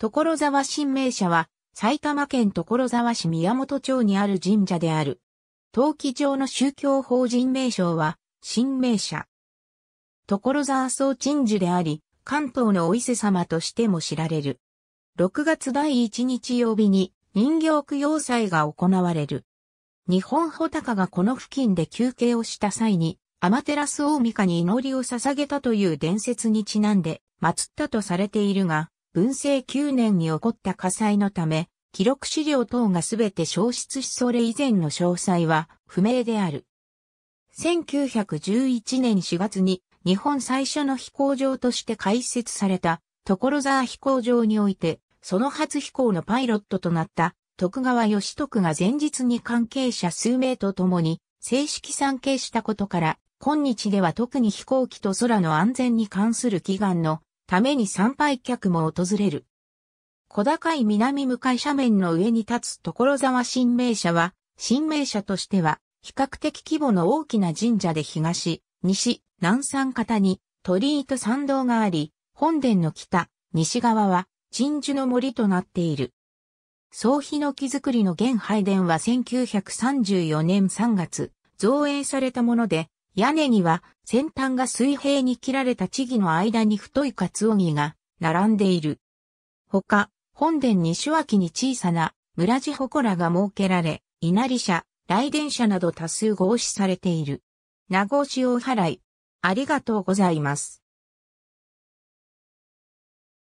所沢神明社は、埼玉県所沢市宮本町にある神社である。陶器上の宗教法人名称は、神明社。所沢総鎮守であり、関東のお伊勢様としても知られる。6月第1日曜日に人形供養祭が行われる。日本穂高がこの付近で休憩をした際に、アマテラス大神に祈りを捧げたという伝説にちなんで、祀ったとされているが、文政9年に起こった火災のため、記録資料等がすべて消失しそれ以前の詳細は不明である。1911年4月に日本最初の飛行場として開設された所沢飛行場において、その初飛行のパイロットとなった徳川義徳が前日に関係者数名と共に正式参詣したことから、今日では特に飛行機と空の安全に関する祈願のために参拝客も訪れる。小高い南向かい斜面の上に立つ所沢新名社は、新名社としては、比較的規模の大きな神社で東、西、南三方に鳥居と参道があり、本殿の北、西側は鎮守の森となっている。総日の木造りの現拝殿は1934年3月、造営されたもので、屋根には先端が水平に切られた地儀の間に太いカツオギが並んでいる。ほか、本殿に手話に小さな村地祠が設けられ、稲荷社、来殿社など多数合祀されている。名護市を払い、ありがとうございます。